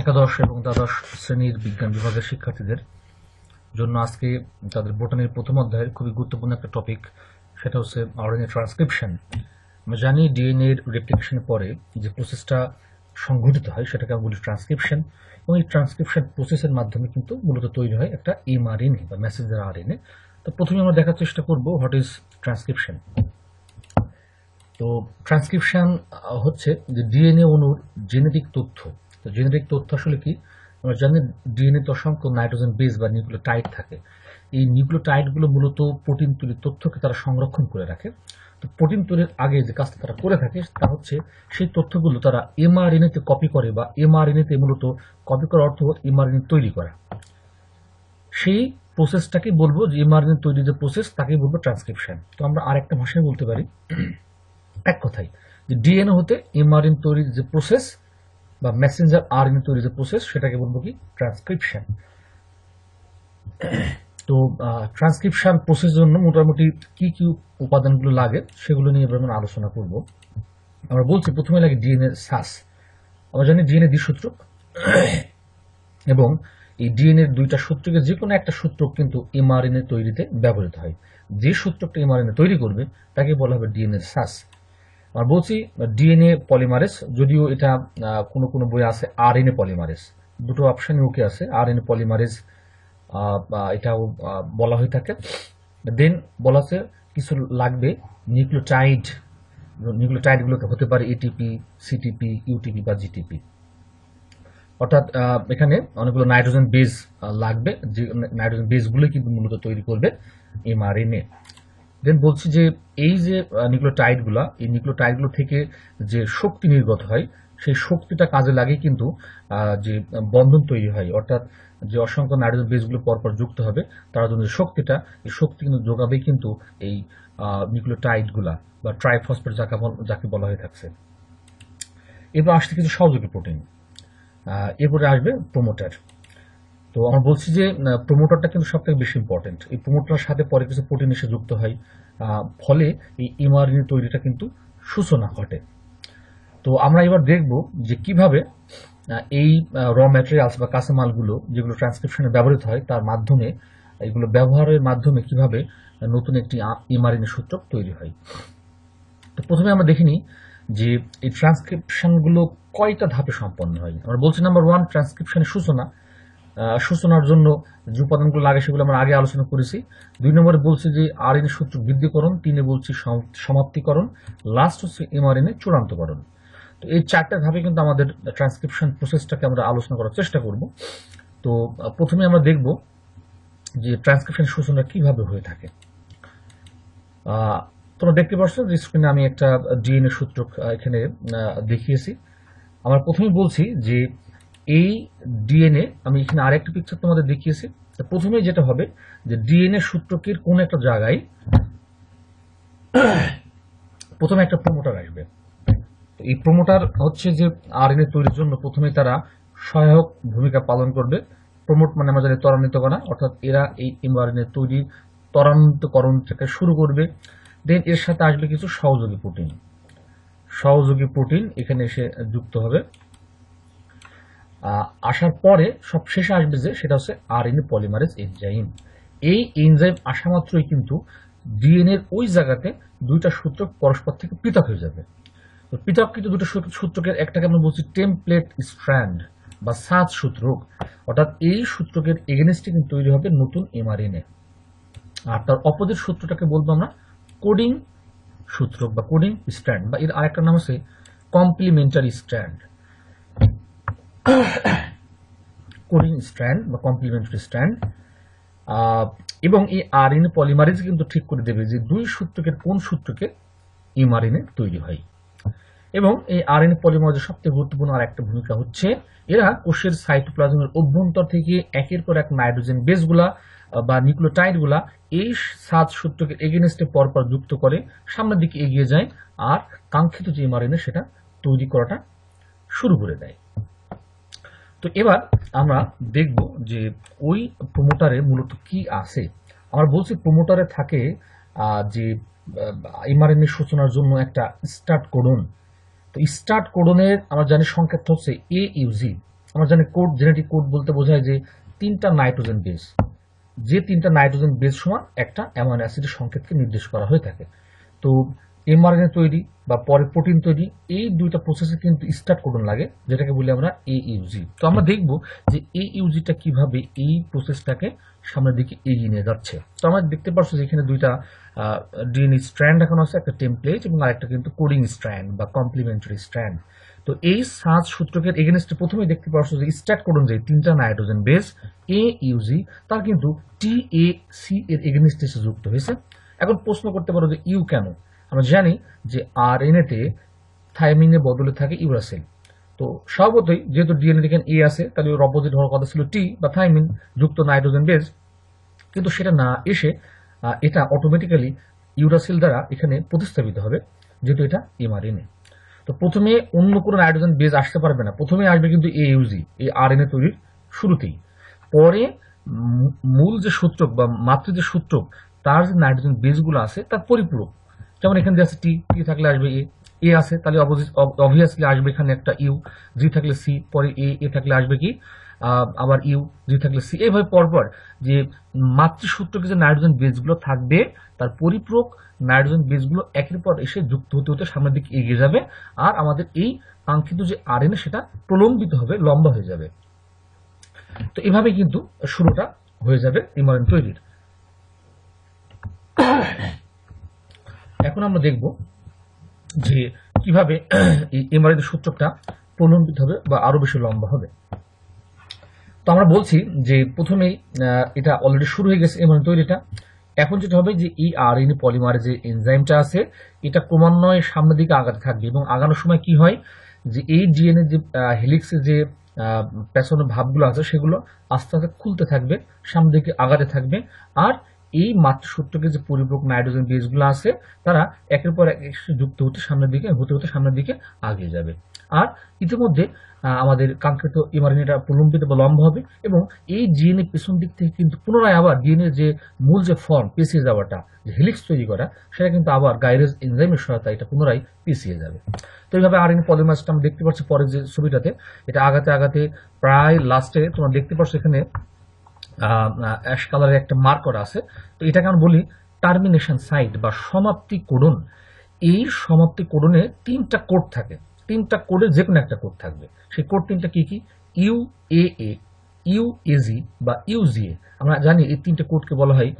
একাদশ এবং দ্বাদশ শ্রেণীর বিজ্ঞান বিভাগের শিক্ষার্থীদের জন্য আজকে তাদের বোটানির প্রথম অধ্যায়ের খুবই গুরুত্বপূর্ণ একটা টপিক সেটা হচ্ছে আরএনএ ট্রান্সক্রিপশন আমরা জানি ডিএনএ এর রেপ্লিকেশন পরে যে প্রসেসটা সংঘটিত হয় সেটাকে আমরা বলি ট্রান্সক্রিপশন এবং এই ট্রান্সক্রিপশন প্রসেসের মাধ্যমে কিন্তু মূলত তৈরি হয় একটা এমআরএনএ বা মেসেঞ্জার আরএনএ তো প্রথমে আমরা দেখার চেষ্টা করব হোয়াট ইজ ট্রান্সক্রিপশন তো ট্রান্সক্রিপশন হচ্ছে যে ডিএনএ অণুর জেনেটিক তথ্য তো জেনেটিক তথ্য আসলে কি আমরা জানি তো অসংখ্য নাইট্রোজেন বেস বা নিউক্লিওটাইড থাকে এই নিউক্লিওটাইডগুলো মূলত প্রোটিন তৈরির তথ্যকে তারা সংরক্ষণ করে রাখে তো প্রোটিন তৈরির আগে যে কাজটা তারা করে থাকে তা হচ্ছে সেই তথ্যগুলো তারা এমআরএনএতে কপি করে বা এমআরএনএতে মূলত কপি করার অর্থ এমআরএনএ তৈরি করা সেই প্রসেসটাকে বলবো যে এমআরএনএ তৈরির যে প্রসেস তাকে বলবো ট্রান্সক্রিপশন তো আমরা আরেকটা ভাষায় বলতে পারি এক কথাই যে ডিএনএ হতে এমআরএন তৈরির যে প্রসেস বা মেসেঞ্জার আর তৈরি যে প্রসেস সেটাকে বলবো কি ট্রান্সক্রিপশন তো ট্রান্সক্রিপশন প্রসেসের জন্য মোটামুটি কি কি উপাদানগুলো লাগে সেগুলো নিয়ে এবার আমরা আলোচনা করব আমরা বলছি প্রথমে লাগে ডিএনএ সাস আমরা জানি ডিএনএ দ্বিসূত্র এবং এই ডিএনএর দুইটা সূত্রকে যে কোনো একটা সূত্র কিন্তু এমআরএনএ তৈরিতে ব্যবহৃত হয় যে সূত্রটা এমআরএনএ তৈরি করবে তাকে বলা হবে ডিএনএ সাস আর বলছি ডিএনএ পলিমারেস যদিও এটা কোনো কোনো বই আছে আর এন এ পলিমারেস দুটো অপশান ওকে আছে আর এন পলিমারেজ এটাও বলা হয়ে থাকে দেন বলা আছে কিছু লাগবে নিউক্লোটাইড নিউক্লিওটাইডগুলোকে হতে পারে এটিপি সিটিপি ইউটিপি বা জিটিপি অর্থাৎ এখানে অনেকগুলো নাইট্রোজেন বেজ লাগবে যে নাইট্রোজেন বেজগুলোই কিন্তু মূলত তৈরি করবে এমআরএনএ দেন বলছি যে এই যে নিউক্লিওটাইডগুলা এই টাইটগুলো থেকে যে শক্তি নির্গত হয় সেই শক্তিটা কাজে লাগে কিন্তু যে বন্ধন তৈরি হয় অর্থাৎ যে অসংখ্য নাইট্রোজেন বেসগুলো পরপর যুক্ত হবে তার জন্য শক্তিটা এই শক্তি কিন্তু যোগাবে কিন্তু এই টাইটগুলা বা ট্রাইফসফেট যাকে যাকে বলা হয়ে থাকছে এরপর আসছে কিছু সহযোগী প্রোটিন এরপরে আসবে প্রোমোটার তো আমরা বলছি যে প্রোমোটারটা কিন্তু সব থেকে বেশি ইম্পর্টেন্ট এই প্রোমোটার সাথে পরে কিছু প্রোটিন এসে যুক্ত হয় ফলে এই এমআরএনএ তৈরিটা কিন্তু সূচনা ঘটে তো আমরা এবার দেখব যে কিভাবে এই র ম্যাটেরিয়ালস বা কাঁচামালগুলো যেগুলো ট্রান্সক্রিপশনে ব্যবহৃত হয় তার মাধ্যমে এগুলো ব্যবহারের মাধ্যমে কিভাবে নতুন একটি এমআরএনএ সূত্র তৈরি হয় তো প্রথমে আমরা দেখিনি যে এই ট্রান্সক্রিপশনগুলো কয়টা ধাপে সম্পন্ন হয় আমরা বলছি নাম্বার ওয়ান ট্রান্সক্রিপশনের সূচনা সূচনার জন্য যে উপাদানগুলো লাগে সেগুলো আমরা আগে আলোচনা করেছি দুই নম্বরে বলছি যে আর এন সূত্র বৃদ্ধিকরণ তিনে বলছি সমাপ্তিকরণ লাস্ট হচ্ছে এন এ চূড়ান্তকরণ তো এই চারটা ধাপে কিন্তু আমাদের ট্রান্সক্রিপশন প্রসেসটাকে আমরা আলোচনা করার চেষ্টা করব তো প্রথমে আমরা দেখব যে ট্রান্সক্রিপশন সূচনা কিভাবে হয়ে থাকে তোমরা দেখতে পাচ্ছ যে স্ক্রিনে আমি একটা ডিএনএ সূত্র এখানে দেখিয়েছি আমরা প্রথমে বলছি যে এই ডিএনএ আমি এখানে আরেকটা পিকচার তোমাদের দেখিয়েছি তো প্রথমে যেটা হবে যে ডিএনএ সূত্রটির কোন একটা জায়গায় প্রথমে একটা প্রোমোটার আসবে এই প্রোমোটার হচ্ছে যে আর আরএনএ তৈরির জন্য প্রথমে তারা সহায়ক ভূমিকা পালন করবে প্রমোট মানে আমাদের ত্বরান্বিত করা অর্থাৎ এরা এই এমআরএনএ তৈরির থেকে শুরু করবে দেন এর সাথে আসবে কিছু সহযোগী প্রোটিন সহযোগী প্রোটিন এখানে এসে যুক্ত হবে আসার পরে সবশেষে আসবে যে সেটা হচ্ছে আর এন পলিমারেজ এনজাইম এই এনজাইম আসা মাত্রই কিন্তু ডিএনএর ওই জায়গাতে দুইটা সূত্র পরস্পর থেকে পৃথক হয়ে যাবে তো পৃথক কিন্তু দুটো সূত্রকে একটাকে আমরা বলছি টেমপ্লেট স্ট্র্যান্ড বা সাত সূত্র অর্থাৎ এই সূত্রকের এগেনস্টে কিন্তু তৈরি হবে নতুন এমআরএনএ আর তার অপোজিট সূত্রটাকে বলবো আমরা কোডিং সূত্র বা কোডিং স্ট্র্যান্ড বা এর আরেকটা নাম আছে কমপ্লিমেন্টারি স্ট্র্যান্ড কোরিন স্ট্র্যান্ড বা কমপ্লিমেন্টারি স্ট্র্যান্ড এবং এই আরএনএ পলিমারেজ কিন্তু ঠিক করে দেবে যে দুই সূত্রকের কোন সূত্রকে ইমারিনে তৈরি হয় এবং এই আরএনএ পলিমারেজের সবচেয়ে গুরুত্বপূর্ণ আর একটা ভূমিকা হচ্ছে এরা কোষের সাইটোপ্লাজমের অভ্যন্তর থেকে একের পর এক নাইট্রোজেন বেসগুলা বা নিউক্লিওটাইডগুলা এই সাত সূত্রকে এগেনস্টে পরপর যুক্ত করে সামনের দিকে এগিয়ে যায় আর কাঙ্ক্ষিত যে ইমারিনে সেটা তৈরি করাটা শুরু করে দেয় তো এবার আমরা দেখব যে ওই প্রোমোটারে মূলত কি আছে আমরা বলছি প্রোমোটারে থাকে যে এমআরএনএ সূচনার জন্য একটা স্টার্ট কোডন তো স্টার্ট কোডনের আমরা জানি সংক্ষেপ হচ্ছে এ ইউজি আমরা জানি কোড জেনেটিক কোড বলতে বোঝায় যে তিনটা নাইট্রোজেন বেস যে তিনটা নাইট্রোজেন বেস সমান একটা অ্যামাইন অ্যাসিডের সংকেতকে নির্দেশ করা হয়ে থাকে তো এমআরএনএ তৈরি বা পরে প্রোটিন তৈরি এই দুইটা প্রসেসে কিন্তু স্টার্ট করুন লাগে যেটাকে বলি আমরা এ ইউজি তো আমরা দেখব যে এ ইউজিটা কিভাবে এই প্রসেসটাকে সামনের দিকে এগিয়ে নিয়ে যাচ্ছে তো আমরা দেখতে পারছো যে এখানে দুইটা ডিএনএ স্ট্র্যান্ড এখন আছে একটা টেমপ্লেট এবং আরেকটা কিন্তু কোডিং স্ট্র্যান্ড বা কমপ্লিমেন্টারি স্ট্র্যান্ড তো এই সাজ সূত্রকে এগেনস্টে প্রথমে দেখতে পারছো যে স্টার্ট করুন যে তিনটা নাইট্রোজেন বেস এ ইউজি তার কিন্তু টি এ সি এর এগেনস্টে যুক্ত হয়েছে এখন প্রশ্ন করতে পারো যে ইউ কেন আমরা জানি যে আর তে থাইমিনের বদলে থাকে ইউরাসেল তো স্বভাবতই যেহেতু ডিএনএ লিখেন এ আছে তাহলে ওর অপোজিট হওয়ার কথা ছিল টি বা থাইমিন যুক্ত নাইট্রোজেন বেজ কিন্তু সেটা না এসে এটা অটোমেটিক্যালি ইউরাসিল দ্বারা এখানে প্রতিস্থাপিত হবে যেহেতু এটা এমআরএনএ তো প্রথমে অন্য কোনো নাইট্রোজেন বেজ আসতে পারবে না প্রথমে আসবে কিন্তু এ ইউজি এই এ তৈরির শুরুতেই পরে মূল যে সূত্রক বা মাতৃ যে সূত্রক তার যে নাইট্রোজেন বেজগুলো আছে তার পরিপূরক যেমন এখানে আছে টি টি থাকলে আসবে এ এ আছে তাহলে অবভিয়াসলি আসবে এখানে একটা ইউ জি থাকলে সি পরে এ এ থাকলে আসবে কি আবার ইউ জি থাকলে সি এইভাবে পরপর যে মাতৃসূত্রকে যে নাইট্রোজেন বেসগুলো থাকবে তার পরিপূরক নাইট্রোজেন বেসগুলো একের পর এসে যুক্ত হতে হতে সামনের দিকে এগিয়ে যাবে আর আমাদের এই কাঙ্ক্ষিত যে আর সেটা প্রলম্বিত হবে লম্বা হয়ে যাবে তো এভাবে কিন্তু শুরুটা হয়ে যাবে ইমারিন তৈরির এখন আমরা দেখব যে কিভাবে এই এমআরএনএ সূচকটা প্রলম্বিত হবে বা আরো বেশি লম্বা হবে তো আমরা বলছি যে প্রথমেই এটা অলরেডি শুরু হয়ে গেছে এমআরআই তৈরিটা এখন যেটা হবে যে এই আর এন পলিমার যে এনজাইমটা আছে এটা ক্রমান্বয়ে সামনের দিকে আগাতে থাকবে এবং আগানোর সময় কি হয় যে এই ডিএনএ যে হেলিক্সের যে পেছনের ভাবগুলো আছে সেগুলো আস্তে আস্তে খুলতে থাকবে সামনের দিকে আগাতে থাকবে আর এই মাত্র সূত্রকে যে পরিপূরক নাইট্রোজেন বেসগুলো আছে তারা একের পর এক যুক্ত হতে সামনের দিকে হতে হতে সামনের দিকে আগিয়ে যাবে আর ইতিমধ্যে আমাদের কাঙ্ক্ষিত ইমারিনিটা প্রলম্বিত বা লম্ব হবে এবং এই ডিএনএ পেছন দিক থেকে কিন্তু পুনরায় আবার ডিএনএ যে মূল যে ফর্ম পিছিয়ে যাওয়াটা যে হেলিক্স তৈরি করা সেটা কিন্তু আবার গাইরেজ এনজাইমের সহায়তা এটা পুনরায় পিছিয়ে যাবে তো এইভাবে আর পলিমাসটা আমরা দেখতে পাচ্ছি পরের যে ছবিটাতে এটা আগাতে আগাতে প্রায় লাস্টে তোমরা দেখতে পাচ্ছ এখানে অ্যাশ কালারের একটা মার্কার আছে তো এটাকে আমরা বলি টার্মিনেশন সাইট বা সমাপ্তি কোডন এই সমাপ্তি কোডনে তিনটা কোড থাকে তিনটা কোডে যে কোনো একটা কোড থাকবে সেই কোড তিনটা কি কি ইউ এ ইউএজি বা ইউজিএ আমরা জানি এই তিনটে কোডকে বলা হয়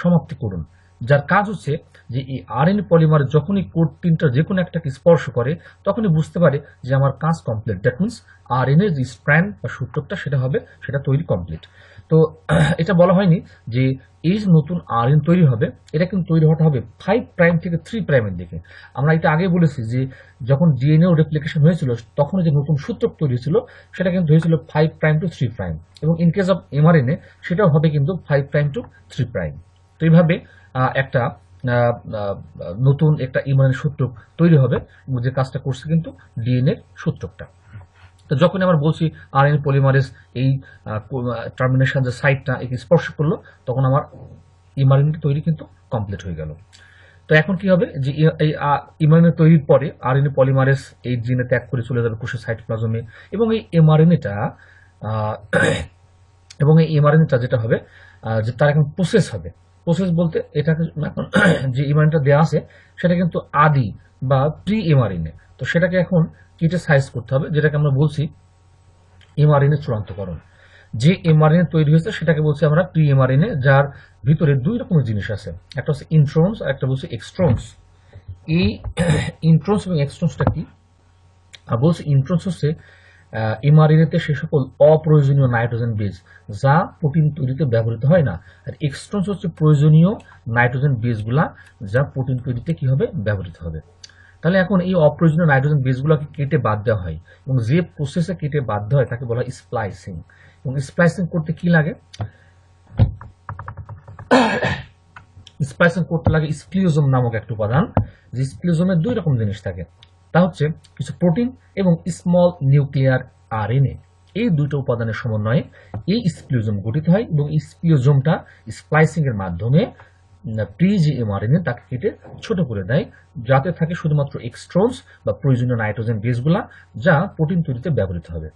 সমাপ্তি কোডন যার কাজ হচ্ছে যে এই আরএনএ পলিমার যখনই কোড তিনটা যে কোনো একটাকে স্পর্শ করে তখনই বুঝতে পারে যে আমার কাজ কমপ্লিট দ্যাট মিনস আরএনএ যে স্ট্র্যান্ড বা সূচকটা সেটা হবে সেটা তৈরি কমপ্লিট তো এটা বলা হয়নি যে এই নতুন আরএন তৈরি হবে এটা কিন্তু তৈরি হওয়াটা হবে ফাইভ প্রাইম থেকে থ্রি প্রাইমের দিকে আমরা এটা আগে বলেছি যে যখন ডিএনএ রেপ্লিকেশন হয়েছিল তখন যে নতুন সূত্র তৈরি হয়েছিল সেটা কিন্তু হয়েছিল five prime to three prime এবং ইন কেস অফ এমআরএনএ সেটাও হবে কিন্তু five prime to three prime তো এইভাবে একটা নতুন একটা ইমানের সূত্রক তৈরি হবে যে কাজটা করছে কিন্তু ডিএনএর সূত্রকটা তো যখন আমরা বলছি আর এন পলিমারেজ এই টার্মিনেশন যে সাইটটা একে স্পর্শ করলো তখন আমার ইমারিনটি তৈরি কিন্তু কমপ্লিট হয়ে গেল তো এখন কি হবে যে এই ইমারিনের তৈরির পরে আর এন পলিমারেজ এই জিনে ত্যাগ করে চলে যাবে কোষের প্লাজমে এবং এই এমআরএনএটা এবং এই এমআরএনএটা যেটা হবে যে তার এখন প্রসেস হবে প্রসেস বলতে এটাকে যে ইমারিনটা দেওয়া আছে সেটা কিন্তু আদি বা প্রি ইমারিনে তো সেটাকে এখন কিটে সাইজ করতে হবে যেটাকে আমরা বলছি ইমারিনে চূড়ান্তকরণ যে এমআরএনএ তৈরি হয়েছে সেটাকে বলছি আমরা প্রি এমআরএনএ যার ভিতরে দুই রকমের জিনিস আছে একটা হচ্ছে ইন্ট্রন্স আর একটা বলছি এক্সট্রোন্স এই ইন্ট্রোন্স এবং এক্সট্রোন্সটা কি আর বলছি ইন্ট্রোন্স হচ্ছে ইমারিনেতে সে সকল অপ্রয়োজনীয় নাইট্রোজেন বীজ যা প্রোটিন তৈরিতে ব্যবহৃত হয় না আর এক্সট্রন্স হচ্ছে প্রয়োজনীয় নাইট্রোজেন বীজগুলা যা প্রোটিন তৈরিতে কি হবে ব্যবহৃত হবে তাহলে এখন এই অপ্রয়োজনীয় নাইট্রোজেন বীজগুলোকে কেটে বাদ দেওয়া হয় এবং যে প্রসেসে কেটে বাদ দেওয়া হয় তাকে বলা হয় স্প্লাইসিং এবং স্প্লাইসিং করতে কি লাগে স্প্লাইসিং করতে লাগে স্প্লিওজম নামক একটা উপাদান যে স্প্লিওজমের দুই রকম জিনিস থাকে তা হচ্ছে কিছু প্রোটিন এবং স্মল নিউক্লিয়ার আর এই দুটো উপাদানের সমন্বয়ে এই স্প্লিওজোম গঠিত হয় এবং স্প্লিওজোমটা স্প্লাইসিং এর মাধ্যমে প্রিজি এমআরএনএ তাকে কেটে ছোট করে দেয় যাতে থাকে শুধুমাত্র এক্সট্রোস বা প্রয়োজনীয় নাইট্রোজেন বেসগুলা যা প্রোটিন তৈরিতে ব্যবহৃত হবে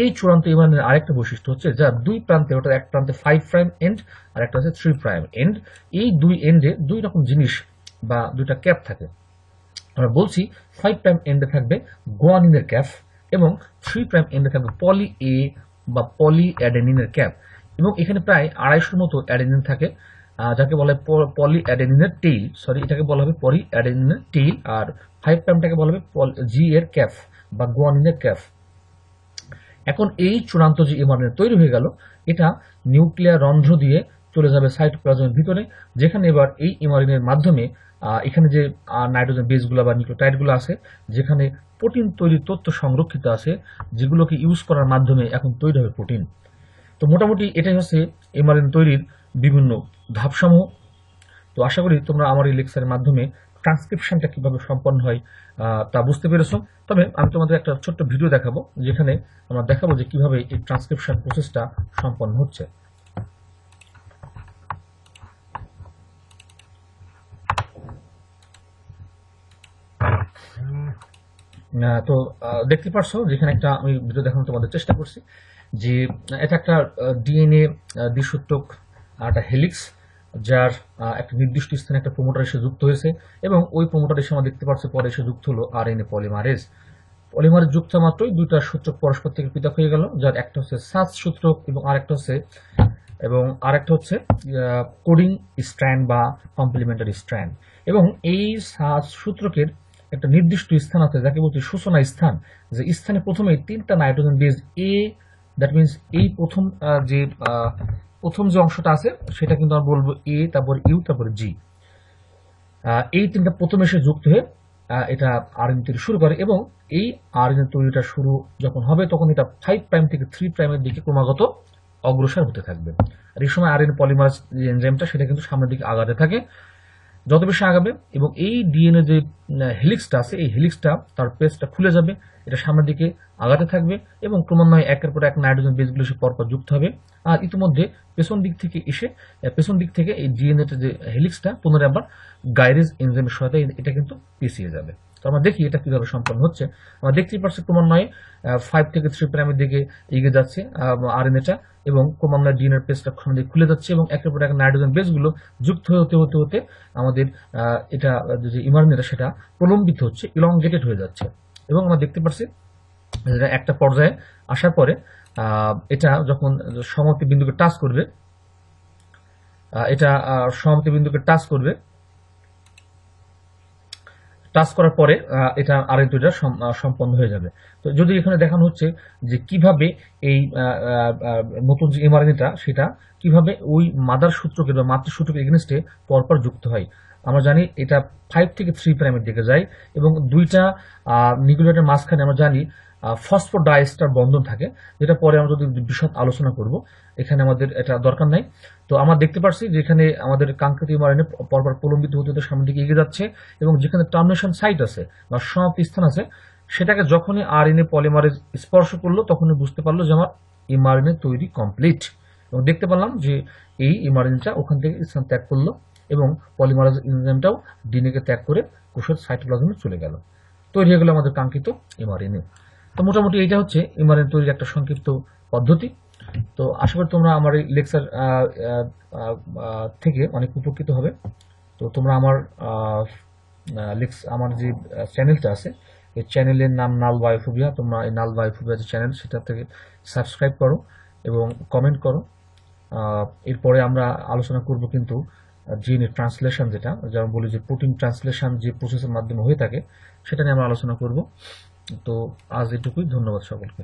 এই চূড়ান্ত এমআরএনএর আরেকটা বৈশিষ্ট্য হচ্ছে যা দুই প্রান্তে অর্থাৎ এক প্রান্তে ফাইভ প্রাইম এন্ড আর একটা হচ্ছে থ্রি প্রাইম এন্ড এই দুই এন্ডে দুই রকম জিনিস বা দুইটা ক্যাপ থাকে আমরা বলছি ফাইভ প্রাইম এন্ডে থাকবে গোয়ানিনের ক্যাপ এবং থ্রি প্রাইম এন্ডে থাকবে পলি এ বা পলি অ্যাডেনিনের ক্যাপ এবং এখানে প্রায় আড়াইশোর মতো অ্যাডেনিন থাকে যাকে বলা হয় পলি অ্যাডেনিনের টেইল সরি এটাকে বলা হবে পলি অ্যাডেনিনের টেইল আর ফাইভ প্রাইমটাকে বলা হবে জি এর ক্যাপ বা গোয়ানিনের ক্যাপ এখন এই চূড়ান্ত যে এমআরএনএ তৈরি হয়ে গেল এটা নিউক্লিয়ার রন্ধ্র দিয়ে চলে যাবে সাইটোপ্লাজমের ভিতরে যেখানে এবার এই এমআরএনএর মাধ্যমে এখানে যে নাইট্রোজেন বেসগুলো বা নিউক্লিওটাইডগুলো আছে যেখানে প্রোটিন তৈরির তথ্য সংরক্ষিত আছে যেগুলোকে ইউজ করার মাধ্যমে এখন তৈরি হবে প্রোটিন তো মোটামুটি এটাই হচ্ছে এমআরএন তৈরির বিভিন্ন ধাপসমূহ তো আশা করি তোমরা আমার এই লেকচারের মাধ্যমে ট্রান্সক্রিপশনটা কিভাবে সম্পন্ন হয় তা বুঝতে পেরেছ তবে আমি তোমাদের একটা ছোট্ট ভিডিও দেখাবো যেখানে আমরা দেখাবো যে কিভাবে এই ট্রান্সক্রিপশন প্রসেসটা সম্পন্ন হচ্ছে তো দেখতে পারছো যেখানে একটা আমি ভিডিও দেখানো তোমাদের চেষ্টা করছি যে এটা একটা ডিএনএ দ্বিসূত্রক একটা হেলিক্স যার একটা নির্দিষ্ট স্থানে একটা প্রোমোটার এসে যুক্ত হয়েছে এবং ওই প্রোমোটার এসে আমরা দেখতে পাচ্ছি পরে এসে যুক্ত হলো R N A polymerase polymerase যুক্ত মাত্রই দুইটা সূত্রক পরস্পর থেকে পৃথক হয়ে গেল যার একটা হচ্ছে সাত সূত্রক এবং আরেকটা হচ্ছে এবং আরেকটা হচ্ছে কোডিং স্ট্র্যান্ড বা কমপ্লিমেন্টারি স্ট্র্যান্ড এবং এই সাত সূত্রকের একটা নির্দিষ্ট স্থান আছে যাকে বলছি সূচনা স্থান যে স্থানে প্রথমে তিনটা নাইট্রোজেন বেজ এ দ্যাট মিনস এই প্রথম যে প্রথম যে অংশটা আছে সেটা কিন্তু আমরা বলবো এ তারপর ইউ তারপর জি এই তিনটা প্রথমে এসে যুক্ত হয়ে এটা আর এন শুরু করে এবং এই আর এন তৈরিটা শুরু যখন হবে তখন এটা ফাইভ প্রাইম থেকে থ্রি প্রাইমের দিকে ক্রমাগত অগ্রসর হতে থাকবে আর এই সময় আর পলিমার্স যে এনজাইমটা সেটা কিন্তু সামনের দিকে আগাতে থাকে যত বেশি আগাবে এবং এই ডিএনএ যে হেলিক্সটা আছে এই হেলিক্সটা তার পেজটা খুলে যাবে এটা সামনের দিকে আগাতে থাকবে এবং ক্রমান্বয়ে একের পর এক নাইট্রোজেন বেসগুলো সে পরপর যুক্ত হবে আর ইতিমধ্যে পেছন দিক থেকে এসে পেছন দিক থেকে এই ডিএনএ যে হেলিক্সটা পুনরায় আবার গাইরেজ এনজেমের সহায়তায় এটা কিন্তু পিছিয়ে যাবে তো আমরা দেখি এটা কিভাবে সম্পন্ন হচ্ছে আমরা দেখতেই পারছি ক্রমান্বয়ে ফাইভ থেকে থ্রি প্রাইমের দিকে এগিয়ে যাচ্ছে আর এন এটা এবং ক্রমান্বয়ে ডিএনএর পেজটা দিয়ে খুলে যাচ্ছে এবং একের পর এক নাইট্রোজেন বেসগুলো যুক্ত হতে হতে হতে আমাদের এটা যে ইমার্মিটা সেটা প্রলম্বিত হচ্ছে ইলংগেটেড হয়ে যাচ্ছে এবং আমরা দেখতে পারছি একটা পর্যায়ে আসার পরে এটা যখন সমাপ্তি বিন্দুকে টাচ করবে এটা সমাপ্তি বিন্দুকে টাচ করবে টাচ করার পরে এটা আরেক দুইটা সম্পন্ন হয়ে যাবে তো যদি এখানে দেখানো হচ্ছে যে কিভাবে এই নতুন যে এমআরএনএটা সেটা কিভাবে ওই মাদার সূত্রকে বা মাতৃ সূত্রকে এগেনস্টে পরপর যুক্ত হয় আমরা জানি এটা ফাইভ থেকে থ্রি প্রাইমের দিকে যায় এবং দুইটা নিগুলেটের মাঝখানে আমরা জানি ফসফোর ডাইস্টার বন্ধন থাকে যেটা পরে আমরা যদি বিশদ আলোচনা করব এখানে আমাদের এটা দরকার নাই তো আমরা দেখতে পারছি যেখানে আমাদের কাঙ্ক্ষিত ইমারণে পরপর প্রলম্বিত হতে হতে সামনের দিকে এগিয়ে যাচ্ছে এবং যেখানে টার্মিনেশন সাইট আছে বা সমাপ্তি স্থান আছে সেটাকে যখনই আর এনে পলিমারে স্পর্শ করলো তখনই বুঝতে পারলো যে আমার ইমারণে তৈরি কমপ্লিট এবং দেখতে পারলাম যে এই ইমারণটা ওখান থেকে স্থান ত্যাগ করলো এবং পলিমারাজ এনজাইমটাও ডিএনএকে ত্যাগ করে কোষের সাইটোপ্লাজমে চলে গেল তৈরি হয়ে গেল আমাদের কাঙ্ক্ষিত এমআরএনএ তো মোটামুটি এটা হচ্ছে এমআরএন তৈরির একটা সংক্ষিপ্ত পদ্ধতি তো আশা করি তোমরা আমার এই লেকচার থেকে অনেক উপকৃত হবে তো তোমরা আমার আমার যে চ্যানেলটা আছে এই চ্যানেলের নাম নাল বায়োফোবিয়া তোমরা এই নাল বায়োফোবিয়া যে চ্যানেল সেটা থেকে সাবস্ক্রাইব করো এবং কমেন্ট করো এরপরে আমরা আলোচনা করব কিন্তু ডিএনএ ট্রান্সলেশন যেটা যেমন বলি যে প্রোটিন ট্রান্সলেশন যে প্রসেসের মাধ্যমে হয়ে থাকে সেটা নিয়ে আমরা আলোচনা করব তো আজ এটুকুই ধন্যবাদ সকলকে